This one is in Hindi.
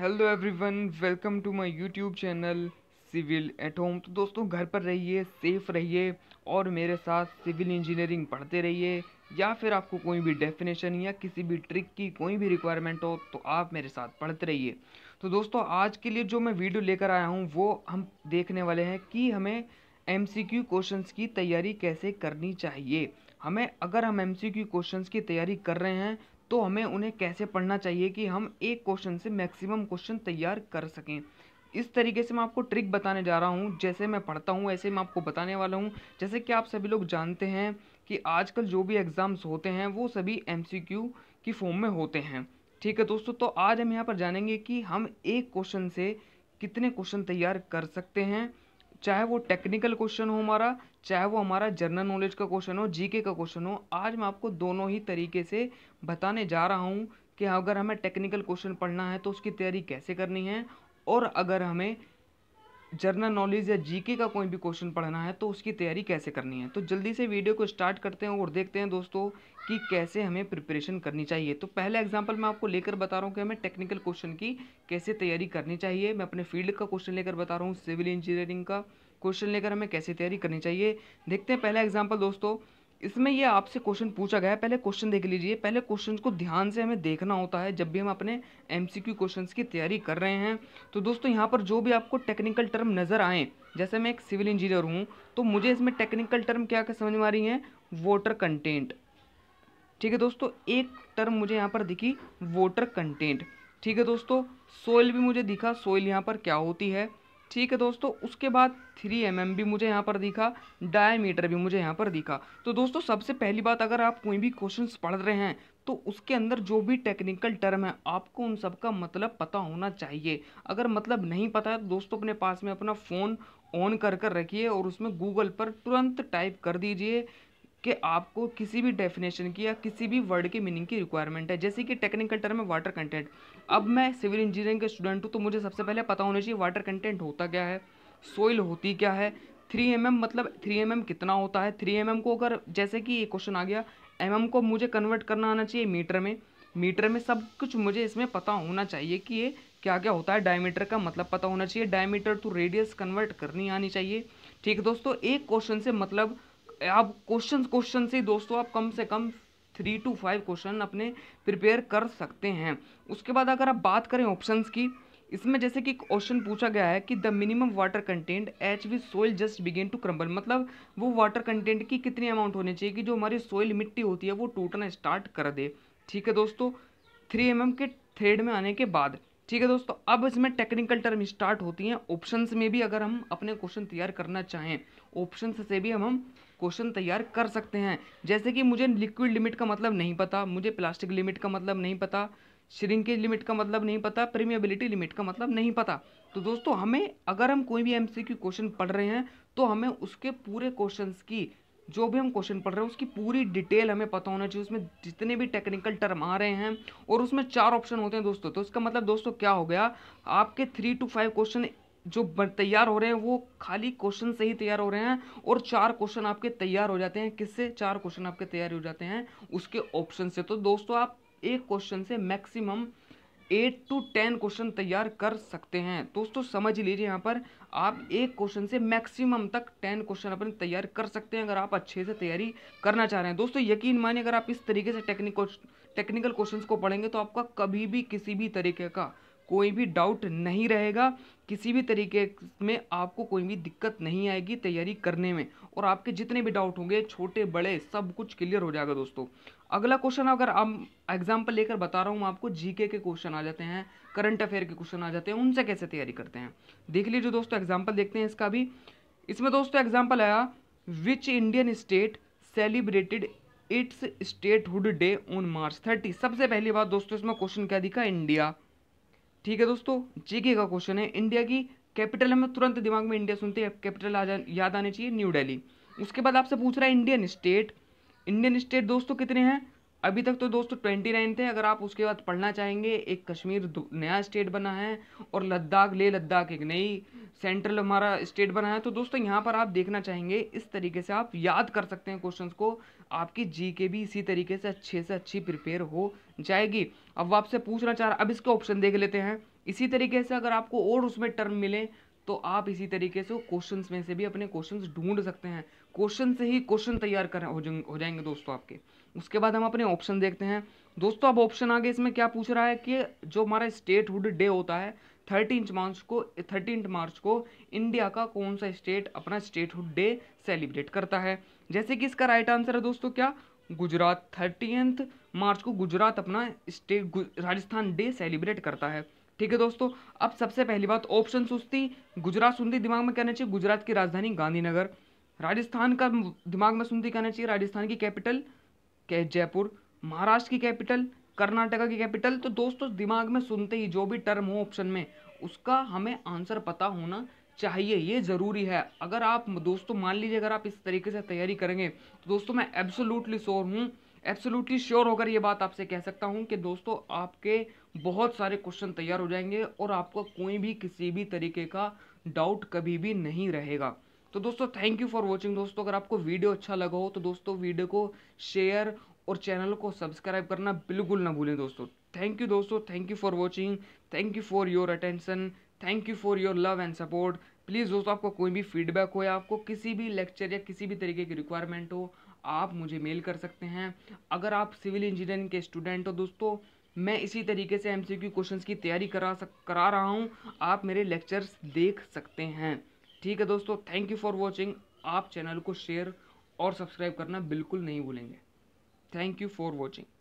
hello everyone welcome to my YouTube channel civil at home तो दोस्तों घर पर रहिए सेफ रहिए और मेरे साथ सिविल इंजीनियरिंग पढ़ते रहिए या फिर आपको कोई भी डेफिनेशन या किसी भी ट्रिक की कोई भी रिक्वायरमेंट हो तो आप मेरे साथ पढ़ते रहिए तो दोस्तों आज के लिए जो मैं वीडियो लेकर आया हूँ वो हम देखने वाले हैं कि हमें एम सी क्यू क्वेश्चंस की तैयारी कैसे करनी चाहिए हमें अगर हम एम सी क्यू क्वेश्चंस की तैयारी कर रहे हैं तो हमें उन्हें कैसे पढ़ना चाहिए कि हम एक क्वेश्चन से मैक्सिमम क्वेश्चन तैयार कर सकें इस तरीके से मैं आपको ट्रिक बताने जा रहा हूँ जैसे मैं पढ़ता हूँ ऐसे मैं आपको बताने वाला हूँ जैसे कि आप सभी लोग जानते हैं कि आजकल जो भी एग्ज़ाम्स होते हैं वो सभी एम की फॉर्म में होते हैं ठीक है दोस्तों तो आज हम यहाँ पर जानेंगे कि हम एक क्वेश्चन से कितने क्वेश्चन तैयार कर सकते हैं चाहे वो टेक्निकल क्वेश्चन हो हमारा चाहे वो हमारा जनरल नॉलेज का क्वेश्चन हो जीके का क्वेश्चन हो आज मैं आपको दोनों ही तरीके से बताने जा रहा हूँ कि अगर हमें टेक्निकल क्वेश्चन पढ़ना है तो उसकी तैयारी कैसे करनी है और अगर हमें जर्नल नॉलेज या जीके का कोई भी क्वेश्चन पढ़ना है तो उसकी तैयारी कैसे करनी है तो जल्दी से वीडियो को स्टार्ट करते हैं और देखते हैं दोस्तों कि कैसे हमें प्रिपरेशन करनी चाहिए तो पहला एग्जांपल मैं आपको लेकर बता रहा हूँ कि हमें टेक्निकल क्वेश्चन की कैसे तैयारी करनी चाहिए मैं अपने फील्ड का क्वेश्चन लेकर बता रहा हूँ सिविल इंजीनियरिंग का क्वेश्चन लेकर हमें कैसे तैयारी करनी चाहिए देखते हैं पहला एग्जाम्पल दोस्तों इसमें ये आपसे क्वेश्चन पूछा गया है पहले क्वेश्चन देख लीजिए पहले क्वेश्चन को ध्यान से हमें देखना होता है जब भी हम अपने एम सी क्यू क्वेश्चंस की तैयारी कर रहे हैं तो दोस्तों यहाँ पर जो भी आपको टेक्निकल टर्म नज़र आए जैसे मैं एक सिविल इंजीनियर हूँ तो मुझे इसमें टेक्निकल टर्म क्या क्या समझ में आ रही है वोटर कंटेंट ठीक है दोस्तों एक टर्म मुझे यहाँ पर दिखी वोटर कंटेंट ठीक है दोस्तों सोइल भी मुझे दिखा सोइल यहाँ पर क्या होती है ठीक है दोस्तों उसके बाद थ्री एम mm भी मुझे यहाँ पर दिखा डायमीटर भी मुझे यहाँ पर दिखा तो दोस्तों सबसे पहली बात अगर आप कोई भी क्वेश्चन पढ़ रहे हैं तो उसके अंदर जो भी टेक्निकल टर्म है आपको उन सब का मतलब पता होना चाहिए अगर मतलब नहीं पता है तो दोस्तों अपने पास में अपना फ़ोन ऑन कर कर रखिए और उसमें गूगल पर तुरंत टाइप कर दीजिए कि आपको किसी भी डेफिनेशन की या किसी भी वर्ड के मीनिंग की रिक्वायरमेंट है जैसे कि टेक्निकल टर्म है वाटर कंटेंट अब मैं सिविल इंजीनियरिंग का स्टूडेंट हूँ तो मुझे सबसे पहले पता होना चाहिए वाटर कंटेंट होता क्या है सोइल होती क्या है थ्री एम mm मतलब थ्री एम mm कितना होता है थ्री एम mm को अगर जैसे कि ये क्वेश्चन आ गया एम mm को मुझे कन्वर्ट करना आना चाहिए मीटर में मीटर में सब कुछ मुझे इसमें पता होना चाहिए कि ये क्या क्या होता है डायमीटर का मतलब पता होना चाहिए डायमीटर टू रेडियस कन्वर्ट करनी आनी चाहिए ठीक है दोस्तों एक क्वेश्चन से मतलब आप क्वेश्चन क्वेश्चन से दोस्तों आप कम से कम थ्री टू फाइव क्वेश्चन अपने प्रिपेयर कर सकते हैं उसके बाद अगर आप बात करें ऑप्शंस की इसमें जैसे कि क्वेश्चन पूछा गया है कि the minimum water content at which soil just begin to crumble मतलब वो वाटर कंटेंट की कितनी अमाउंट होनी चाहिए कि जो हमारी सोइल मिट्टी होती है वो टूटना स्टार्ट कर दे ठीक है दोस्तों थ्री एम mm के थ्रेड में आने के बाद ठीक है दोस्तों अब इसमें टेक्निकल टर्म स्टार्ट होती हैं ऑप्शंस में भी अगर हम अपने क्वेश्चन तैयार करना चाहें ऑप्शंस से भी हम हम क्वेश्चन तैयार कर सकते हैं जैसे कि मुझे लिक्विड लिमिट का मतलब नहीं पता मुझे प्लास्टिक लिमिट का मतलब नहीं पता श्रिंकेज लिमिट का मतलब नहीं पता प्रीमियबिलिटी लिमिट का मतलब नहीं पता तो दोस्तों हमें अगर हम कोई भी एमसीक्यू क्वेश्चन पढ़ रहे हैं तो हमें उसके पूरे क्वेश्चंस की जो भी हम क्वेश्चन पढ़ रहे हैं उसकी पूरी डिटेल हमें पता होना चाहिए उसमें जितने भी टेक्निकल टर्म आ रहे हैं और उसमें चार ऑप्शन होते हैं दोस्तों तो इसका मतलब दोस्तों क्या हो गया आपके थ्री टू फाइव क्वेश्चन जो तैयार हो रहे हैं वो खाली क्वेश्चन से ही तैयार हो रहे हैं और चार क्वेश्चन आपके तैयार हो जाते हैं किससे चार क्वेश्चन आपके तैयार हो जाते हैं उसके ऑप्शन से तो दोस्तों आप एक क्वेश्चन से maximum eight two ten question तैयार कर सकते हैं दोस्तों समझ लीजिए यहाँ पर आप एक क्वेश्चन से मैक्सिमम तक टेन क्वेश्चन अपने तैयार कर सकते हैं अगर आप अच्छे से तैयारी करना चाह रहे हैं दोस्तों यकीन मानिए अगर आप इस तरीके से टेक्निकल टेक्निकल क्वेश्चन को पढ़ेंगे तो आपका कभी भी किसी भी तरीके का कोई भी डाउट नहीं रहेगा किसी भी तरीके में आपको कोई भी दिक्कत नहीं आएगी तैयारी करने में और आपके जितने भी डाउट होंगे छोटे बड़े सब कुछ क्लियर हो जाएगा दोस्तों अगला क्वेश्चन अगर आप एग्जाम्पल लेकर बता रहा हूँ आपको जीके के क्वेश्चन आ जाते हैं करंट अफेयर के क्वेश्चन आ जाते हैं उनसे कैसे तैयारी करते हैं देख लीजिए दोस्तों एग्जाम्पल देखते हैं इसका भी इसमें दोस्तों एग्जाम्पल आया which Indian state celebrated its statehood day on March thirty सबसे पहली बात दोस्तों इसमें क्वेश्चन क्या दिखा इंडिया ठीक है दोस्तों जीके का क्वेश्चन है इंडिया की कैपिटल हमें तुरंत दिमाग में इंडिया सुनते हैं कैपिटल आ याद आनी चाहिए न्यू डेली उसके बाद आपसे पूछ रहा है इंडियन स्टेट इंडियन स्टेट दोस्तों कितने हैं अभी तक तो दोस्तों ट्वेंटी नाइन थे अगर आप उसके बाद पढ़ना चाहेंगे एक कश्मीर नया स्टेट बना है और लद्दाख ले लद्दाख एक नई सेंट्रल हमारा स्टेट बना है तो दोस्तों यहाँ पर आप देखना चाहेंगे इस तरीके से आप याद कर सकते हैं क्वेश्चंस को आपकी जी के भी इसी तरीके से अच्छे से अच्छी प्रिपेयर हो जाएगी अब आपसे पूछना चाह रहा अब इसके ऑप्शन देख लेते हैं इसी तरीके से अगर आपको और उसमें टर्म मिले तो आप इसी तरीके से क्वेश्चंस में से भी अपने क्वेश्चंस ढूंढ सकते हैं क्वेश्चन से ही क्वेश्चन तैयार कर हो, जाएंगे दोस्तों आपके उसके बाद हम अपने ऑप्शन देखते हैं दोस्तों अब ऑप्शन आगे इसमें क्या पूछ रहा है कि जो हमारा स्टेटहुड डे होता है थर्टीन मार्च को थर्टीन मार्च को इंडिया का कौन सा स्टेट अपना स्टेटहुड डे सेलिब्रेट करता है जैसे कि इसका राइट आंसर है दोस्तों क्या गुजरात थर्टीन मार्च को गुजरात अपना स्टेट राजस्थान डे सेलिब्रेट करता है ठीक है दोस्तों अब सबसे पहली बात ऑप्शन सुस्ती गुजरात सुनती दिमाग में कहना चाहिए गुजरात की राजधानी गांधीनगर राजस्थान का दिमाग में सुनती कहना चाहिए राजस्थान की कैपिटल जयपुर महाराष्ट्र की कैपिटल कर्नाटका की कैपिटल तो दोस्तों दिमाग में सुनते ही जो भी टर्म हो ऑप्शन में उसका हमें आंसर पता होना चाहिए ये ज़रूरी है अगर आप दोस्तों मान लीजिए अगर आप इस तरीके से तैयारी करेंगे तो दोस्तों मैं एब्सोल्युटली श्योर हूँ एब्सोल्युटली श्योर होकर ये बात आपसे कह सकता हूँ कि दोस्तों आपके बहुत सारे क्वेश्चन तैयार हो जाएंगे और आपका कोई भी किसी भी तरीके का डाउट कभी भी नहीं रहेगा तो दोस्तों थैंक यू फॉर वॉचिंग दोस्तों अगर आपको वीडियो अच्छा लगा हो तो दोस्तों वीडियो को शेयर और चैनल को सब्सक्राइब करना बिल्कुल ना भूलें दोस्तों थैंक यू दोस्तों thank you for watching thank you for your attention thank you for your love and support please दोस्तों आपको कोई भी फीडबैक हो या आपको किसी भी लेक्चर या किसी भी तरीके की रिक्वायरमेंट हो आप मुझे मेल कर सकते हैं अगर आप सिविल इंजीनियरिंग के स्टूडेंट हो दोस्तों मैं इसी तरीके से एम सी क्यू क्वेश्चन की तैयारी करा सक करा रहा हूँ आप मेरे लेक्चर्स देख सकते हैं ठीक है दोस्तों थैंक यू फॉर वॉचिंग आप चैनल को शेयर और सब्सक्राइब करना बिल्कुल नहीं भूलेंगे थैंक यू फॉर वॉचिंग